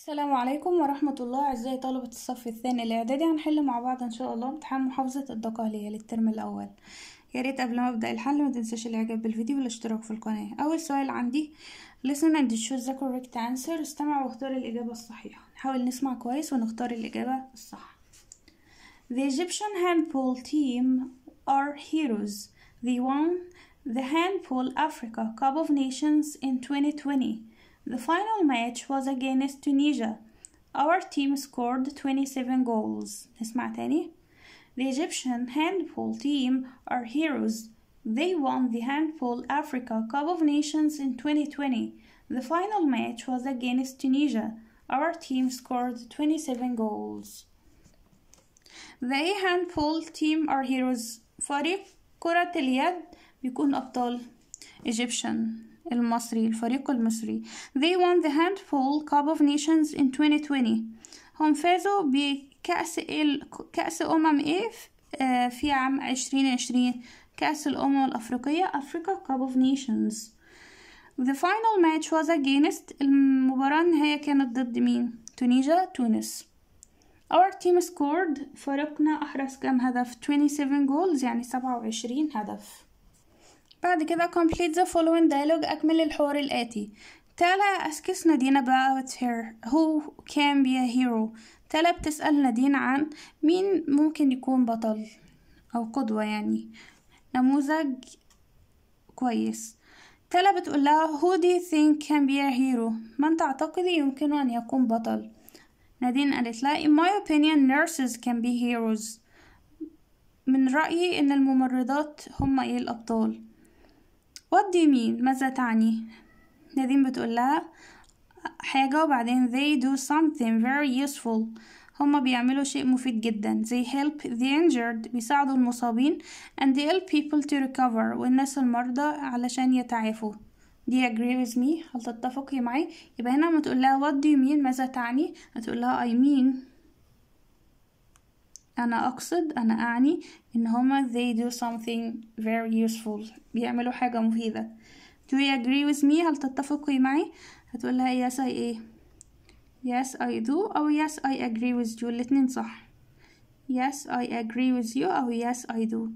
السلام عليكم ورحمة الله أعزائي طلبة الصف الثاني الإعدادي هنحل مع بعض إن شاء الله امتحان محافظة الدقهلية للترم الأول يا ريت قبل ما أبدأ الحل ما تنساش الإعجاب بالفيديو والاشتراك في القناة أول سؤال عندي listen and choose the correct answer استمع واختار الإجابة الصحيحة نحاول نسمع كويس ونختار الإجابة الصح The Egyptian handball team are heroes They won the Handball Africa Cup of Nations in 2020 The final match was against Tunisia. Our team scored 27 goals. Eh? The Egyptian handball team are heroes. They won the Handball Africa Cup of Nations in 2020. The final match was against Tunisia. Our team scored 27 goals. The handball team are heroes. فريق كرة اليد بيكون أبطال. Egyptian المصري الفريق المصري they won the handful cup of nations in 2020 هم فازوا بكأس ال... كأس أمم إيه في عام 2020 كأس الأمم الأفريقية Africa Cup of Nations The final match was against المباراة النهائية كانت ضد مين؟ تونيجيا تونس Our team scored فريقنا أحرز كم هدف؟ 27 goals يعني 27 هدف بعد كده complete the following dialogue أكمل الحوار الآتي تالا أسكس نادين about her who can be a hero تالا بتسأل نادين عن مين ممكن يكون بطل أو قدوة يعني نموذج كويس تالا بتقول لها who do you think can be a hero من تعتقدي يمكن أن يكون بطل نادين قالت لها in my opinion nurses can be heroes من رأيي إن الممرضات هم إيه الأبطال What do you mean ماذا تعني نادين بتقول لها حاجة وبعدين they do something very useful هما بيعملوا شيء مفيد جدا they help the injured بيساعدوا المصابين and they help people to recover والناس المرضى علشان يتعافوا do you agree with me هل تتفقي معي يبقى هنا ما تقول لها what do you mean ماذا تعني هتقول لها I mean أنا أقصد أنا أعني إن هما they do something very useful بيعملوا حاجة مفيدة do you agree with me هل تتفقي معي هتقول لها yes I إيه yes I do أو yes I agree with you الاتنين صح yes I agree with you أو yes I do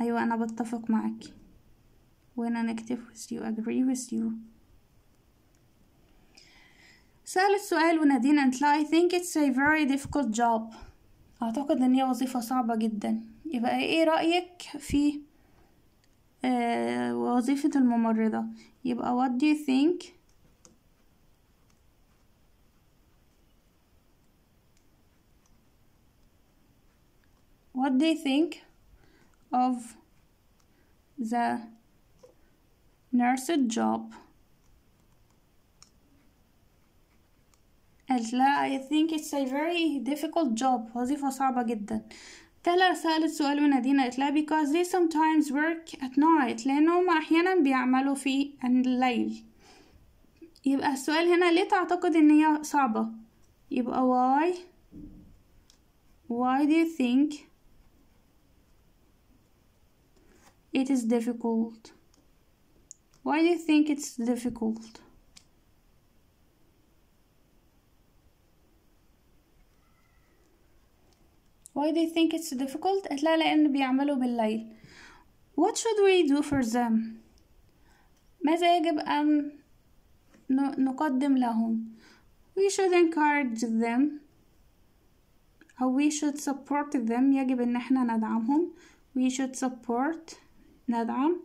أيوة أنا بتفق معك وهنا نكتب with you agree with you سألت سؤال ونادين أنت لا I think it's a very difficult job اعتقد ان هي وظيفة صعبة جدا يبقى ايه رأيك في آه وظيفة الممرضة يبقى what do you think what do you think of the nurse job I think it's a very difficult job وظيفة صعبة جدا تايلر سألت سؤال ونادينا قالت لها because they sometimes work at night لأنهم أحيانا بيعملوا في الليل يبقى السؤال هنا ليه تعتقد إن هي صعبة يبقى why why do you think it is difficult why do you think it's difficult why they think it's difficult لها لأن بيعملوا بالليل what should we do for them ماذا يجب أن نقدم لهم we should encourage them أو we should support them يجب إن احنا ندعمهم we should support ندعم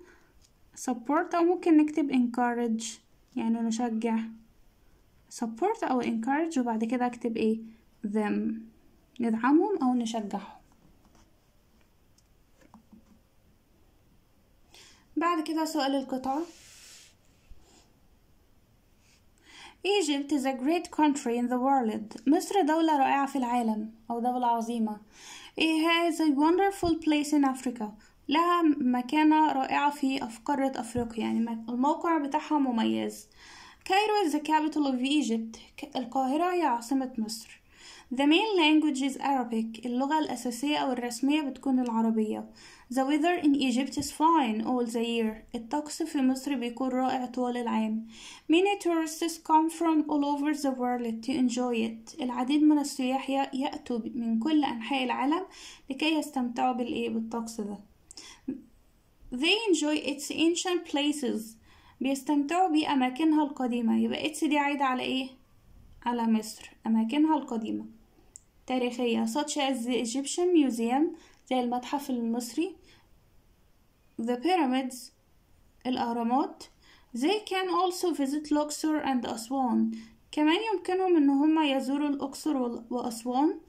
support أو ممكن نكتب encourage يعني نشجع support أو encourage وبعد كده أكتب إيه them ندعمهم أو نشجعهم بعد كده سؤال القطعة Egypt is a great country in the world. مصر دولة رائعة في العالم أو دولة عظيمة. It has a wonderful place in Africa. لها مكانة رائعة في قارة أفريقيا يعني الموقع بتاعها مميز. Cairo is the capital of Egypt. القاهرة هي عاصمة مصر. The main language is Arabic اللغة الأساسية أو الرسمية بتكون العربية The weather in Egypt is fine all the year الطقس في مصر بيكون رائع طوال العام Many tourists come from all over the world to enjoy it العديد من السياح يأتوا من كل أنحاء العالم لكي يستمتعوا بالإيه بالطقس ده They enjoy its ancient places بيستمتعوا بأماكنها القديمة يبقى اتس دي عايدة على ايه؟ على مصر أماكنها القديمة تاريخية such as the Egyptian Museum زي المتحف المصري the pyramids الأهرامات they can also visit Luxor and Aswan كمان يمكنهم إن هما يزوروا الأقصر وأسوان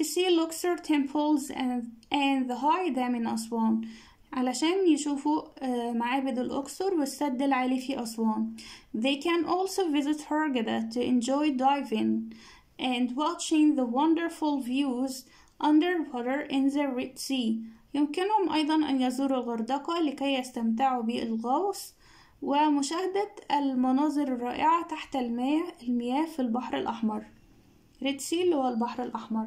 to see Luxor temples and, and the high dam in أسوان علشان يشوفوا معابد الأقصر والسد العالي في أسوان they can also visit Hurghada to enjoy diving and watching the wonderful views underwater in the Red Sea يمكنهم أيضا أن يزوروا الغردقة لكي يستمتعوا بالغوص ومشاهدة المناظر الرائعة تحت المياه, المياه في البحر الأحمر Red Sea اللي هو البحر الأحمر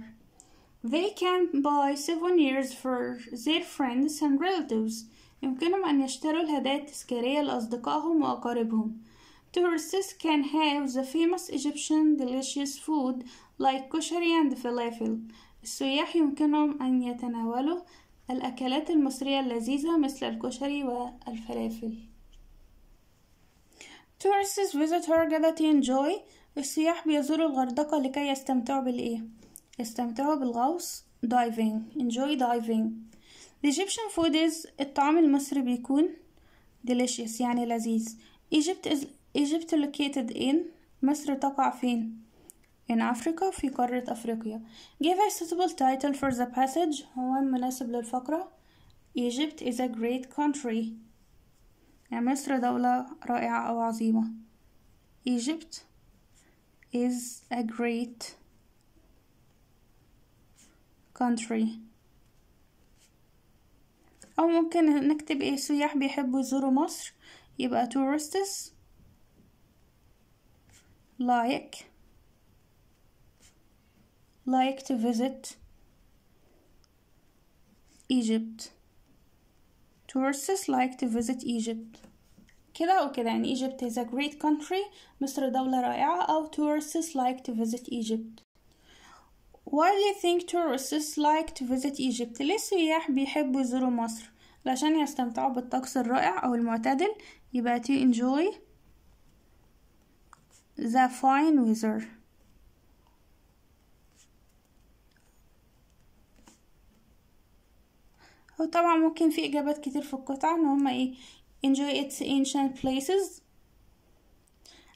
They can buy souvenirs for their friends and relatives يمكنهم أن يشتروا الهدايا التذكارية لأصدقائهم وأقاربهم Tourists can have the famous Egyptian delicious food like koshari and falafel. السياح يمكنهم أن يتناولوا الأكلات المصرية اللذيذة مثل الكشري والفلافل. Tourists visit Hurghada to enjoy. السياح بيزوروا الغردقة لكي يستمتعوا بالإيه؟ يستمتعوا بالغوص diving enjoy diving. The Egyptian food is الطعام المصري بيكون delicious يعني لذيذ. Egypt is Egypt located in مصر تقع فين؟ in Africa في قارة أفريقيا give a suitable title for the passage هو مناسب للفقرة Egypt is a great country يعني مصر دولة رائعة أو عظيمة Egypt is a great country أو ممكن نكتب إيه سياح بيحبوا يزوروا مصر يبقى tourists like like to visit Egypt tourists like to visit Egypt كده أو كده يعني Egypt is a great country مصر دولة رائعة أو tourists like to visit Egypt Why do you think tourists like to visit Egypt? ليه السياح بيحبوا يزوروا مصر؟ علشان يستمتعوا بالطقس الرائع أو المعتدل يبقى to enjoy the fine weather وطبعا ممكن في اجابات كتير في القطعة ان هما ايه enjoy its ancient places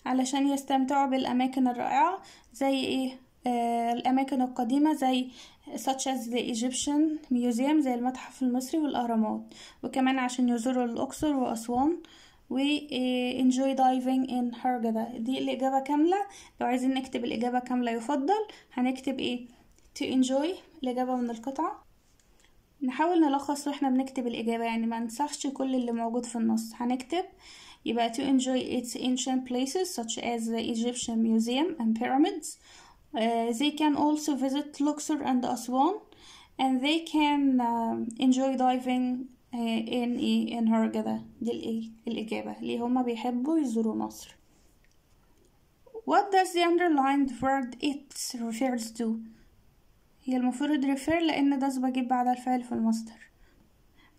علشان يستمتعوا بالاماكن الرائعة زي ايه آه الاماكن القديمة زي such as the Egyptian Museum زي المتحف المصري والاهرامات وكمان عشان يزوروا الاقصر واسوان آه و enjoy diving in her جبل دي الإجابة كاملة لو عايزين نكتب الإجابة كاملة يفضل هنكتب ايه to enjoy الإجابة من القطعة نحاول نلخص واحنا بنكتب الإجابة يعني ما ننسخش كل اللي موجود في النص هنكتب يبقى to enjoy its ancient places such as the Egyptian Museum and pyramids. Uh, they can also visit Luxor and Aswan and they can uh, enjoy diving ان ايه انهار جبا دي الايه الاجابه ليه هما بيحبوا يزوروا مصر What does the underlined word it refers to? هي المفروض refer لأن ده بجيب بعد الفعل في المصدر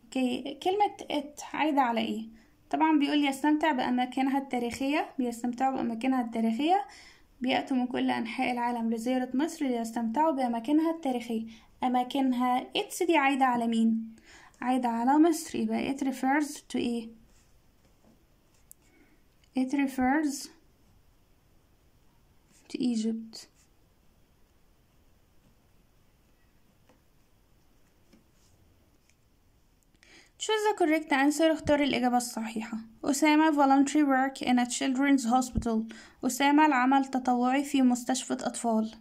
اوكي كلمة it عايدة على ايه؟ طبعا بيقول يستمتع بأماكنها التاريخية بيستمتعوا بأماكنها التاريخية بيأتوا من كل أنحاء العالم لزيارة مصر ليستمتعوا بأماكنها التاريخية أماكنها اتس دي عايدة على مين؟ عايدة على مصر يبقى it refers to ايه it refers to Egypt Choose the correct answer اختار الإجابة الصحيحة أسامة voluntary work in a children's hospital أسامة العمل تطوعي في مستشفى أطفال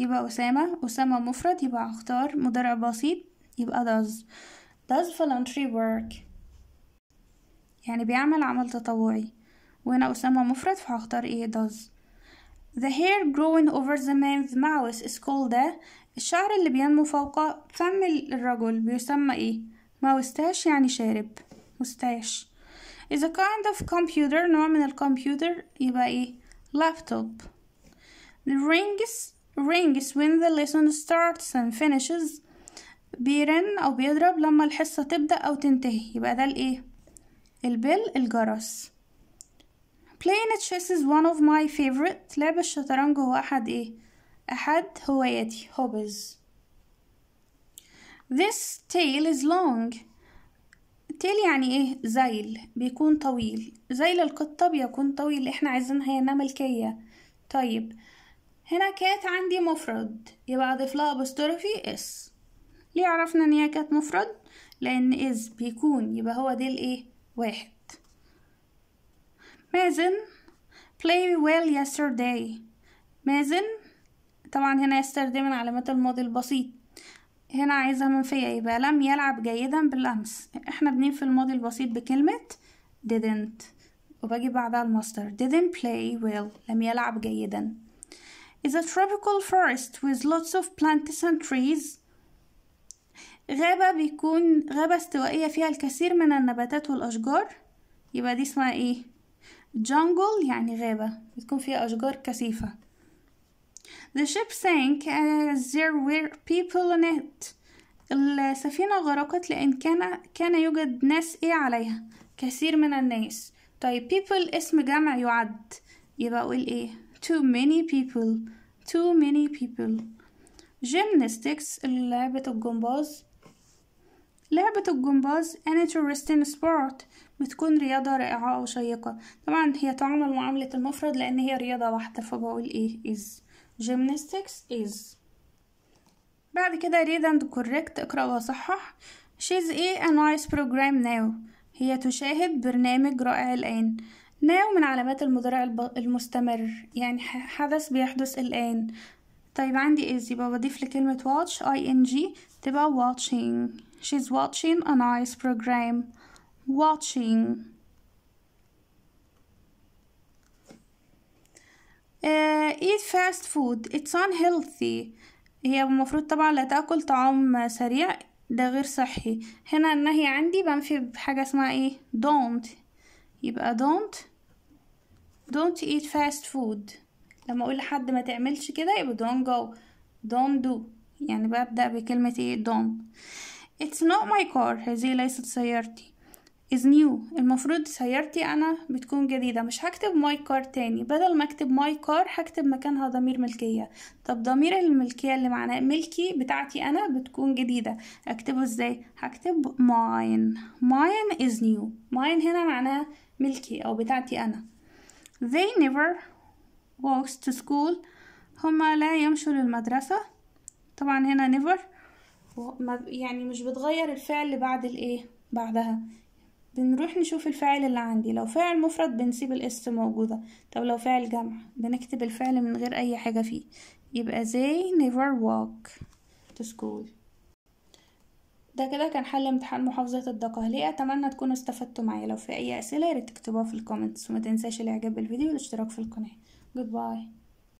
يبقى أسامة أسامة مفرد يبقى هختار مضارع بسيط يبقى does does voluntary work يعني بيعمل عمل تطوعي وهنا أسامة مفرد فهختار ايه does The hair growing over the man's mouth is called a الشعر اللي بينمو فوق فم الرجل بيسمى ايه ماوستاش يعني شارب مستاش is a kind of computer نوع من الكمبيوتر يبقى ايه laptop the rings rings when the lesson starts and finishes بيرن أو بيضرب لما الحصة تبدأ أو تنتهي يبقى ده الإيه؟ البل الجرس playing chess is one of my favorite لعب الشطرنج هو أحد إيه؟ أحد هواياتي hobbies this tail is long tail يعني إيه؟ زيل بيكون طويل زيل القطة بيكون طويل إحنا عايزينها هي ملكية طيب هنا كات عندي مفرد يبقى أضيف لها أبوستروفي اس ليه عرفنا إن هي كات مفرد لأن إز بيكون يبقى هو ديل الإيه واحد مازن play well yesterday مازن طبعا هنا yesterday من علامات الماضي البسيط هنا عايزها منفية يبقى لم يلعب جيدا بالأمس احنا بننفي الماضي البسيط بكلمة didn't وباجي بعدها المصدر didn't play well لم يلعب جيدا is a tropical forest with lots of plants and trees غابة بيكون غابة استوائية فيها الكثير من النباتات والأشجار يبقى دي اسمها ايه jungle يعني غابة بتكون فيها أشجار كثيفة The ship sank as there were people on it السفينة غرقت لأن كان كان يوجد ناس ايه عليها كثير من الناس طيب people اسم جمع يعد يبقى أقول ايه too many people too many people gymnastics لعبة الجمباز لعبة الجمباز an interesting sport بتكون رياضة رائعة أو شيقة طبعا هي تعمل معاملة المفرد لأن هي رياضة واحدة فبقول إيه is gymnastics is بعد كده read and correct اقرأ وصحح she's a nice program now هي تشاهد برنامج رائع الآن ناو من علامات المضارع المستمر يعني حدث بيحدث الآن طيب عندي is يبقى بضيف لكلمة watch جي تبقى watching she's watching a nice program watching uh, eat fast food it's unhealthy هي المفروض طبعا لا تاكل طعام سريع ده غير صحي هنا النهي عندي بنفي بحاجة اسمها ايه don't يبقى don't don't eat fast food لما اقول لحد ما تعملش كده يبقى don't go don't do يعني ببدأ بكلمة ايه don't it's not my car هذه ليست سيارتي is new المفروض سيارتي انا بتكون جديدة مش هكتب my car تاني بدل ما اكتب my car هكتب مكانها ضمير ملكية طب ضمير الملكية اللي معناه ملكي بتاعتي انا بتكون جديدة اكتبه ازاي هكتب mine mine is new mine هنا معناه ملكي او بتاعتي انا they never walks to school هما لا يمشوا للمدرسة طبعا هنا never يعني مش بتغير الفعل اللي بعد الايه بعدها بنروح نشوف الفعل اللي عندي لو فعل مفرد بنسيب الاس موجودة طب لو فعل جمع بنكتب الفعل من غير اي حاجة فيه يبقى they never walk to school ده كده كان حل امتحان محافظة الدقهلية أتمنى تكونوا استفدتوا معايا لو في أي أسئلة ياريت تكتبوها في الكومنتس وما تنساش الإعجاب بالفيديو والاشتراك في القناة جود باي